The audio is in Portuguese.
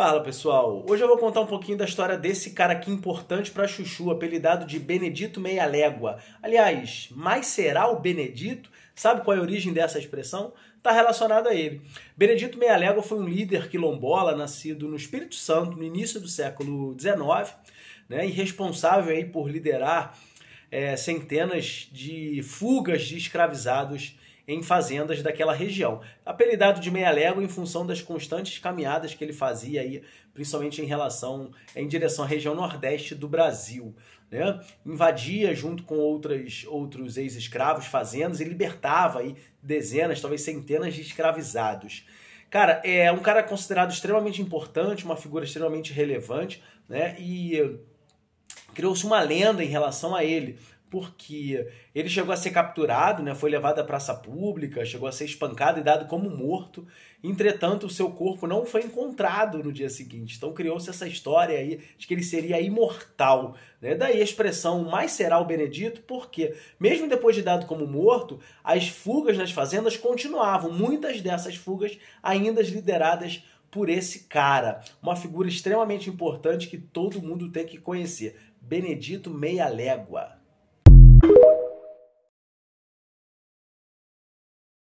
Fala pessoal, hoje eu vou contar um pouquinho da história desse cara aqui importante para Chuchu, apelidado de Benedito Meia Légua. Aliás, mas será o Benedito? Sabe qual é a origem dessa expressão? Está relacionada a ele. Benedito Meia Légua foi um líder quilombola nascido no Espírito Santo no início do século XIX, né, e responsável aí por liderar é, centenas de fugas de escravizados em fazendas daquela região. Apelidado de Meia Légua em função das constantes caminhadas que ele fazia aí, principalmente em relação em direção à região nordeste do Brasil. Né? Invadia junto com outras, outros ex-escravos fazendas e libertava aí dezenas, talvez centenas de escravizados. Cara, é um cara considerado extremamente importante, uma figura extremamente relevante, né? E eh, criou-se uma lenda em relação a ele porque ele chegou a ser capturado, né, foi levado à praça pública, chegou a ser espancado e dado como morto. Entretanto, o seu corpo não foi encontrado no dia seguinte. Então criou-se essa história aí de que ele seria imortal. Né? Daí a expressão mais será o Benedito, porque, mesmo depois de dado como morto, as fugas nas fazendas continuavam. Muitas dessas fugas ainda lideradas por esse cara, uma figura extremamente importante que todo mundo tem que conhecer. Benedito Meia Légua.